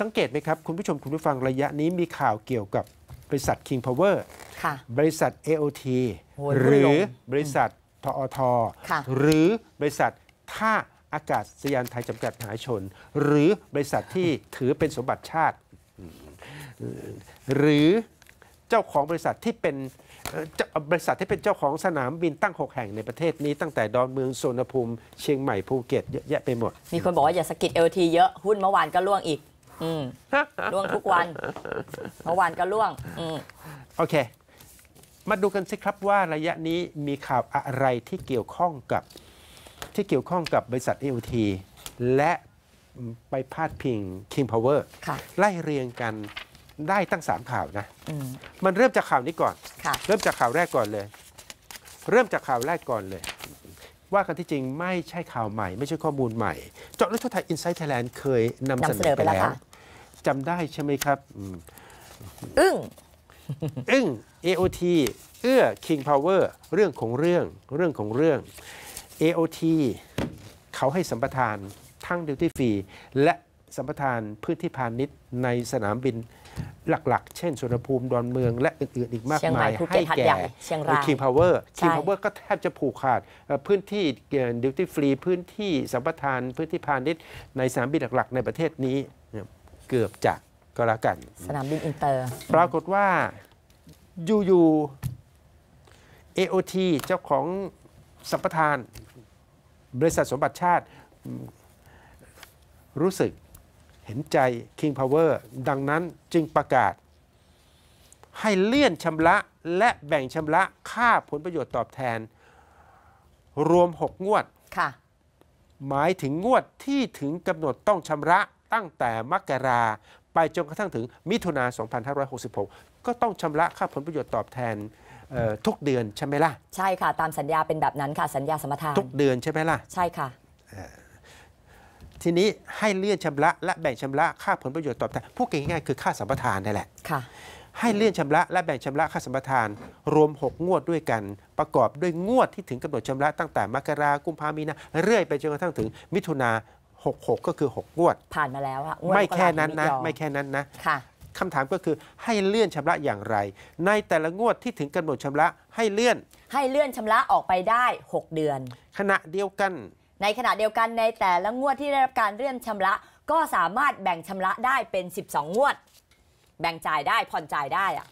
สังเกตไหมครับ คุณผู้ชมคุณผู้ฟังระยะนี้มีข่าวเกี่ยวกับบริษัท King Power บริษัท AOT หรือบริษัททอท หรือบริษัทท่าอากาศยานไทยจำกัดมหาชน หรือบริษัทที่ถือเป็นสมบัติชาติ หรือเจ้าของบริษัทที่เป็นบริษัทที่เป็นเจ้าของสนามบินตั้ง 6 แห่งในประเทศนี้ตั้งแต่ดอนเมืองโซนภูมิเชียงใหม่ภูเก็ตเยอะแยะไปหมด มีคนบอกว่าอย่าสกิดเอลทีเยอะหุ้นเมื่อวานก็ล่วงอีกล่วงทุกวัน เมื่อวานก็ล่วงโอเค มาดูกันสิครับว่าระยะนี้มีข่าวอะไรที่เกี่ยวข้องกับที่เกี่ยวข้องกับบริษัท a อ t และไปพาดพิง King Power ไล่เรียงกันได้ตั้งสามข่าวนะมมันเริ่มจากข่าวนี้ก่อน เริ่มจากข่าวแรกก่อนเลย เริ่มจากข่าวแรกก่อนเลย ว่ากันที่จริงไม่ใช่ข่าวใหม่ ไม่ใช่ข้อมูลใหม่ เจาะลึกทั่วไทยอินไซต์ไทยแลนด์เคยนำเสนอไปแล้วจำได้ใช่ไหมครับ อึ้ง อึ้ง AOT เอื้อ King Power เรื่องของเรื่อง เรื่องของเรื่อง AOT เขาให้สัมปทานทั้งดิวตี้ฟรีและสัมปทานพืชที่พาณิชย์ในสนามบินหลักๆ เช่นสุนรรภูมิดอนเมือง และอื่นๆอีกมากมายให้แก่คิงพาวเวอร์คิงพาวเวอร์ก็แทบจะผูกขาดพื้นที่ดิวตี้ฟรีพื้นที่สัมปทานพื้นที่พาณิชย์ในสนามบินหลักๆ ในประเทศนี้เกือบจะก็แล้วกัน สนามบินอินเตอร์ ปรากฏว่าอยู่ๆ AOT เจ้าของสัมปทาน บริษัทสมบัติชาติ รู้สึกเห็นใจ King Power ดังนั้นจึงประกาศ ให้เลื่อนชำระและแบ่งชำระค่าผลประโยชน์ตอบแทน รวม 6 งวดหมายถึงงวดที่ถึงกำหนดต้องชำระตั้งแต่มกราไปจนกระทั่งถึงมิถุนา 2566 ก็ต้องชำระค่าผลประโยชน์ตอบแทนทุกเดือนใช่ไหมล่ะ ใช่ค่ะ ตามสัญญาเป็นแบบนั้นค่ะสัญญาสมรทานทุกเดือนใช่ไหมล่ะใช่ค่ะทีนี้ให้เลื่อนชำระและแบ่งชำระค่าผลประโยชน์ตอบแทนผู้เก่งง่ายคือค่าสัมปทานนี่แหละค่ะ ให้เลื่อนชำระและแบ่งชำระค่าสัมปทานรวม 6 งวดด้วยกัน ประกอบด้วยงวดที่ถึงกำหนดชำระตั้งแต่มกราคมกุมภาพันธ์มีนาเรื่อยไปจนกระทั่งถึงมิถุนา66ก็คือ 6 งวด ผ่านมาแล้วอะไม่แค่นั้นนะไม่แค่นั้นนะค่ะคำถามก็คือให้เลื่อนชำระอย่างไร ในแต่ละงวดที่ถึงกำหนดชำระให้เลื่อน ให้เลื่อนชำระออกไปได้ 6 เดือน ขณะเดียวกัน ในขณะเดียวกันในแต่ละงวดที่ได้รับการเลื่อนชำระก็สามารถแบ่งชำระได้เป็น 12 งวด แบ่งจ่ายได้ผ่อนจ่ายได้อะ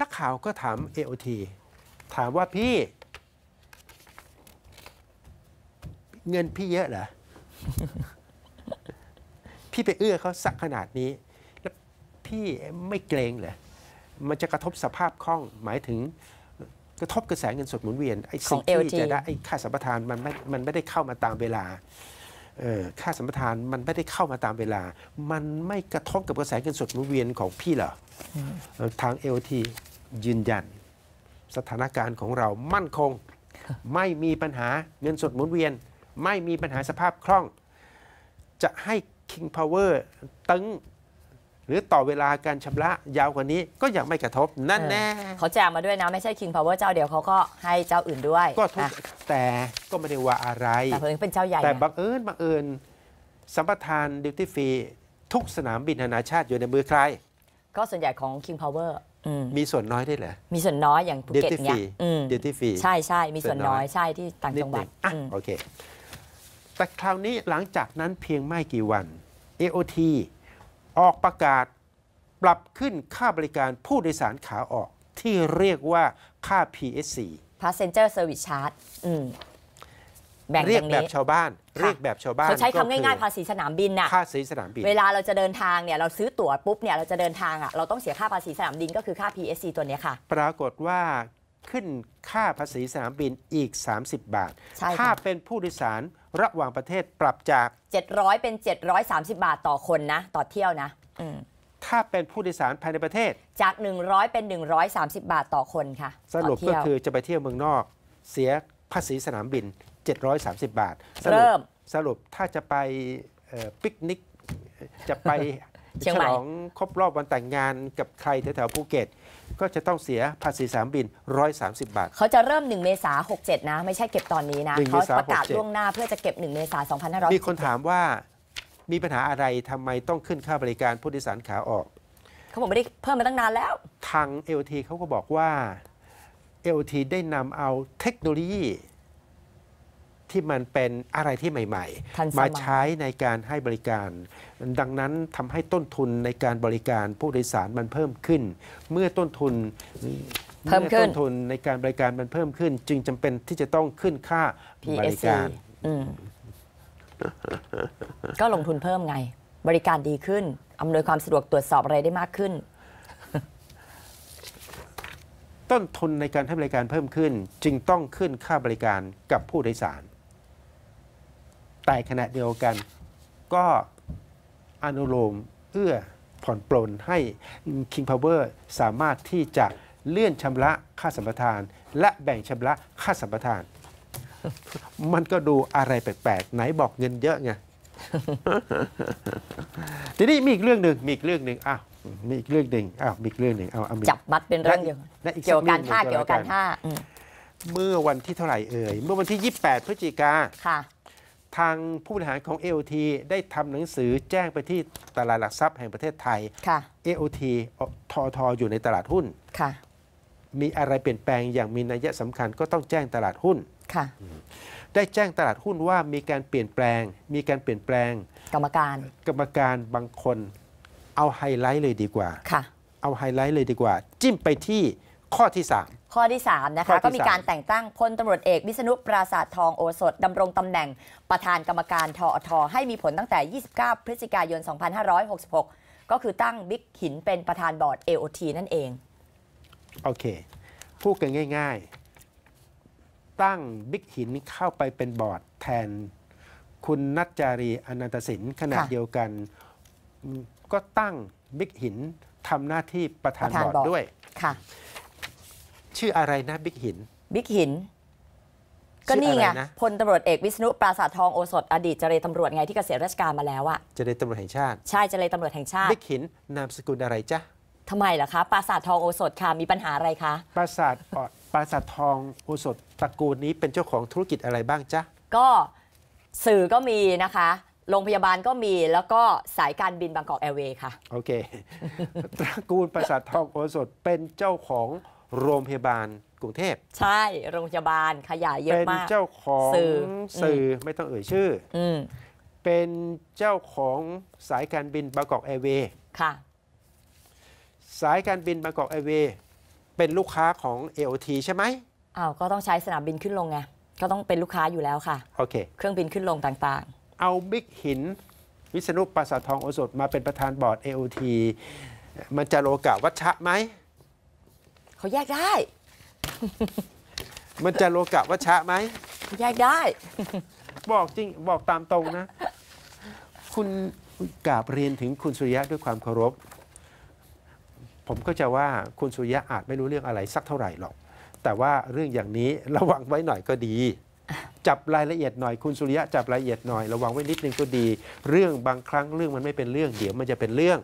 นักข่าวก็ถาม AOT ถามว่าพี่ เงินพี่เยอะเหรอพี่ไปเอื้อเขาสักขนาดนี้ แล้วพี่ไม่เกรงเหรอมันจะกระทบสภาพคล่องหมายถึง กระทบกระแสเงินสดหมุนเวียนไอ้สิ่งที่จะได้ไอ้ค่าสัมปทานมันไม่มันไม่ได้เข้ามาตามเวลาค่าสัมปทานมันไม่ได้เข้ามาตามเวลา มันไม่กระทบกับกระแสเงินสดหมุนเวียนของพี่เหรอทางเอลทียืนยันสถานการณ์ของเรามั่นคง ไม่มีปัญหาเงินสดหมุนเวียนไม่มีปัญหาสภาพคล่องจะให้ King Power ตึงหรือต่อเวลาการชำระยาวกว่านี้ก็ยังไม่กระทบนั่นแน่เขาแจงมาด้วยนะ ไม่ใช่ King Power เจ้าเดียวเขาก็ให้เจ้าอื่นด้วย ก็ทุกแต่ก็ไม่ได้ว่าอะไรแต่เพิ่งเป็นเจ้าใหญ่แต่บังเอิญบังเอิญสัมปทานดิวตี้ฟรีทุกสนามบินนานาชาติอยู่ในมือใคร ก็ส่วนใหญ่ของ King Power มีส่วนน้อยได้เหรอมีส่วนน้อยอย่างภูเก็ตเนี่ยดิวตี้ฟรีใช่ใช่มีส่วนน้อยใช่ที่ต่างจังหวัดโอเคแต่คราวนี้หลังจากนั้นเพียงไม่กี่วัน AOT ออกประกาศปรับขึ้นค่าบริการผู้โดยสารขาออก ที่เรียกว่าค่า PSC Passenger Service Charge เรียกแบบชาวบ้าน เรียกแบบชาวบ้านเขาใช้คำง่ายๆภาษีสนามบินน่ะภาษีสนามบิน เวลาเราจะเดินทางเนี่ยเราซื้อตั๋วปุ๊บเนี่ยเราจะเดินทางอ่ะเราต้องเสียค่าภาษีสนามบินก็คือค่า PSC ตัวนี้ค่ะ ปรากฏว่าขึ้นค่าภาษีสนามบินอีก 30 บาท ถ้าเป็นผู้โดยสารระหว่างประเทศปรับจาก700เป็น730 บาทต่อคนนะต่อเที่ยวนะถ้าเป็นผู้โดยสารภายในประเทศจาก100เป็น130บาทต่อคนค่ะ สรุปก็คือจะไปเที่ยวเมืองนอกเสียภาษีสนามบิน 730 บาท สรุป สรุปถ้าจะไปปิกนิกจะไปฉลองครบรอบวันแต่งงานกับใครแถวๆภูเก็ตก็จะต้องเสียภาษีสามบิน130 บาท เขาจะเริ่ม1เมษา67 นะ ไม่ใช่เก็บตอนนี้นะ เขาประกาศล่วงหน้าเพื่อจะเก็บ 1เมษา2500มีคนถามว่ามีปัญหาอะไรทำไมต้องขึ้นค่าบริการผู้โดยสารขาออก เขาบอกไม่ได้เพิ่มมาตั้งนานแล้ว ทาง LT เขาก็บอกว่า LT ได้นำเอาเทคโนโลยีที่มันเป็นอะไรที่ใหม่ ๆ มาใช้ในการให้บริการ ดังนั้นทำให้ต้นทุนในการบริการผู้โดยสารมันเพิ่มขึ้น เมื่อต้นทุนเพิ่มขึ้นต้นทุนในการบริการมันเพิ่มขึ้น จึงจำเป็นที่จะต้องขึ้นค่าบริการ ก็ลงทุนเพิ่มไงบริการดีขึ้น อำนวยความสะดวกตรวจสอบอะไรได้มากขึ้น ต้นทุนในการให้บริการเพิ่มขึ้น จึงต้องขึ้นค่าบริการกับผู้โดยสารแต่ขณะเดียวกันก็อนุโลมเอื้อผ่อนปลนให้ King Power สามารถที่จะเลื่อนชำระค่าสัมปทาน และแบ่งชำระค่าสัมปทาน มันก็ดูอะไรแปลกๆ ไหนบอกเงินเยอะไงทีนี้มีอีกเรื่องหนึ่งมีอีกเรื่องหนึ่งอ้าวมีอีกเรื่องหนึ่งอ้าวมีอีกเรื่องหนึ่งเอาาวจับมัดเป็นเรื่องเดียวเกี่ยวกับการท่าเกี่ยวกับการท่าเมื่อวันที่เท่าไหร่เอ่ยเมื่อวันที่ 28พฤศจิกาค่ะทางผู้บริหารของ AOT ได้ทำหนังสือแจ้งไปที่ตลาดหลักทรัพย์แห่งประเทศไทย AOT ทอทออยู่ในตลาดหุ้น มีอะไรเปลี่ยนแปลงอย่างมีนัยสำคัญ ก็ต้องแจ้งตลาดหุ้น ได้แจ้งตลาดหุ้นว่ามีการเปลี่ยนแปลง มีการเปลี่ยนแปลงกรรมการ กรรมการบางคนเอาไฮไลท์เลยดีกว่า เอาไฮไลท์เลยดีกว่า จิ้มไปที่ข้อที่3ข้อที่ 3 นะคะ ก็มีการแต่งตั้งพลตำรวจเอก วิษณุปราศาสตรทองโอสถดำรงตำแหน่งประธานกรรมการทอทให้มีผลตั้งแต่ 29 พฤศจิกายน 2566 ก็คือตั้งบิ๊กหินเป็นประธานบอร์ด AOT นั่นเอง โอเค พูดกันง่าย ๆ ตั้งบิ๊กหินเข้าไปเป็นบอร์ดแทนคุณนัทจารีอนันตสินขณะเดียวกันก็ตั้งบิ๊กหินทำหน้าที่ประธานบอร์ดด้วยค่ะชื่ออะไรนะบิ๊กหินบิ๊กหิน ก็นี่ไงพลตำรวจเอกวิษณุ ปราสาททองโอสถ อดีตเจรตำรวจไงที่เกษียณราชการมาแล้วอะเจรตำรวจ แห่งชาติ ใช่เจรตำรวจ แห่งชาติ บิ๊กหินนามสกุลอะไรจ๊ะทำไมล่ะคะ ปราสาททองโอสถค่ะมีปัญหาอะไรคะปราสาทปราสาททองโอสถ ตระกูลนี้เป็นเจ้าของธุรกิจอะไรบ้างจ๊ะก็สื่อก็มีนะคะโรงพยาบาลก็มีแล้วก็สายการบินบางกอกแอร์เวย์ค่ะโอเคตระกูลปราสาททองโอสถเป็นเจ้าของโรงพยาบาลกรุงเทพ ใช่โรงพยาบาลขยายเยอะมาก เป็นเจ้าของสื่อสื่ออไม่ต้องเอ่ยชื่ออเป็นเจ้าของสายการบินบางกอกแอร์เวย์ค่ะ สายการบินบางกอกแอร์เวย์เป็นลูกค้าของ a อ t ใช่ไหมอ้าวก็ต้องใช้สนามบินขึ้นลงไงก็ต้องเป็นลูกค้าอยู่แล้วค่ะโอเค เครื่องบินขึ้นลงต่างๆ เอาบิ๊กหิน วิษณุปราสาททองโอสถมาเป็นประธานบอร์ด AOT มันจะโลกะวัชชะไหมเขาแยกได้ มันจะโลกะวัชะไหม แยกได้ บอกจริง บอกตามตรงนะ คุณกาบเรียนถึงคุณสุริยะด้วยความเคารพ ผมก็จะว่าคุณสุริยะอาจไม่รู้เรื่องอะไรสักเท่าไหร่หรอก แต่ว่าเรื่องอย่างนี้ระวังไว้หน่อยก็ดี จับรายละเอียดหน่อย คุณสุริยะจับรายละเอียดหน่อยระวังไว้นิดนึงก็ดี เรื่องบางครั้งเรื่องมันไม่เป็นเรื่อง เดี๋ยวมันจะเป็นเรื่อง